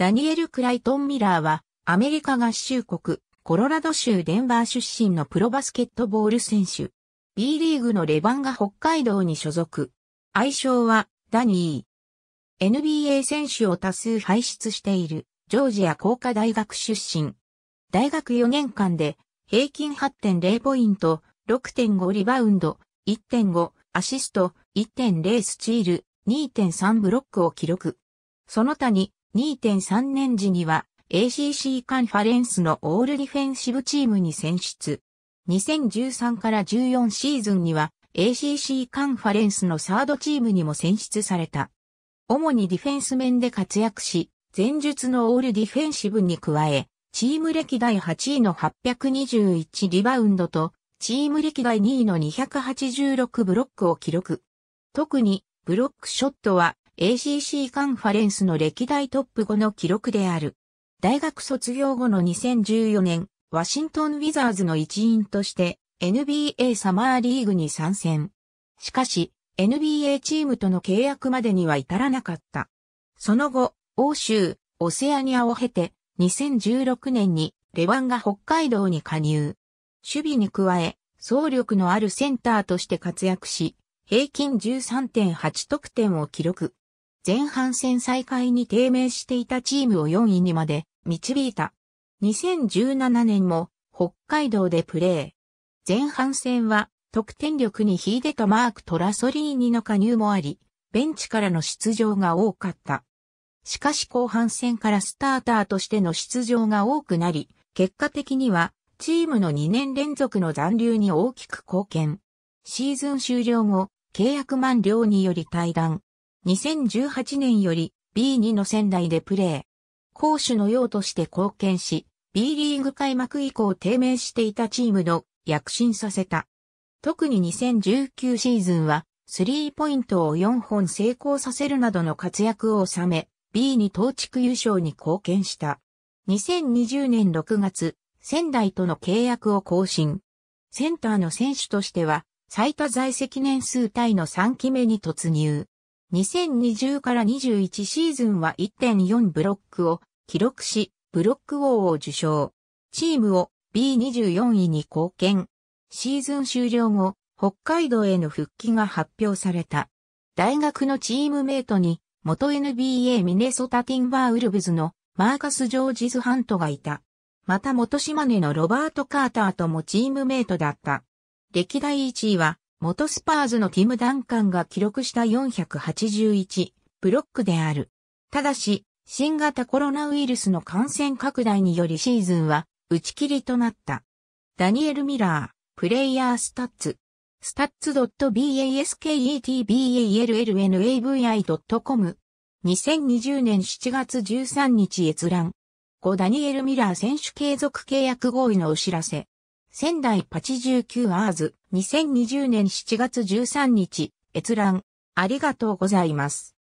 ダニエル・クライトン・ミラーは、アメリカ合衆国、コロラド州デンバー出身のプロバスケットボール選手。B リーグのレバンが北海道に所属。愛称は、ダニー。NBA 選手を多数輩出している、ジョージア工科大学出身。大学4年間で、平均8.0ポイント、6.5リバウンド、1.5アシスト、1.0スチール、2.3ブロックを記録。その他に2.3年時には ACC カンファレンスのオールディフェンシブチームに選出。2013から14シーズンには ACC カンファレンスのサードチームにも選出された。主にディフェンス面で活躍し、前述のオールディフェンシブに加え、チーム歴代8位の821リバウンドと、チーム歴代2位の286ブロックを記録。特に、ブロックショットは ACC カンファレンスの歴代トップ5の記録である。大学卒業後の2014年、ワシントン・ウィザーズの一員として NBA サマーリーグに参戦。しかし、NBA チームとの契約までには至らなかった。その後、欧州、オセアニアを経て、2016年にレワンが北海道に加入。守備に加え、総力のあるセンターとして活躍し、平均13.8得点を記録。前半戦再開に低迷していたチームを4位にまで導いた。2017年も北海道でプレー。前半戦は得点力に秀でたマーク・トラソリーニの加入もあり、ベンチからの出場が多かった。しかし後半戦からスターターとしての出場が多くなり、結果的にはチームの2年連続の残留に大きく貢献。シーズン終了後、契約満了により退団。2018年より B2 の仙台でプレー。攻守の用として貢献し、B リーグ開幕以降低迷していたチームの躍進させた。特に2019シーズンは、スリーポイントを4本成功させるなどの活躍を収め、B 2東地区優勝に貢献した。2020年6月、仙台との契約を更新。センターの選手としては、最多在籍年数タイの3期目に突入。2020から21シーズンは1.4ブロックを記録し、ブロック王を受賞。チームを B24 位に貢献。シーズン終了後、北海道への復帰が発表された。大学のチームメイトに、元 NBA ミネソタティンバーウルブズのマーカス・ジョージズ・ハントがいた。また元島根のロバート・カーターともチームメイトだった。歴代1位は元スパーズのティム・ダンカンが記録した481ブロックである。ただし、新型コロナウイルスの感染拡大によりシーズンは打ち切りとなった。ダニエル・ミラー、プレイヤースタッツ。スタッツ .basket.ballnavi.com 2020年7月13日閲覧。5ダニエル・ミラー選手継続契約合意のお知らせ。仙台89アーズ、2020年7月13日、閲覧、ありがとうございます。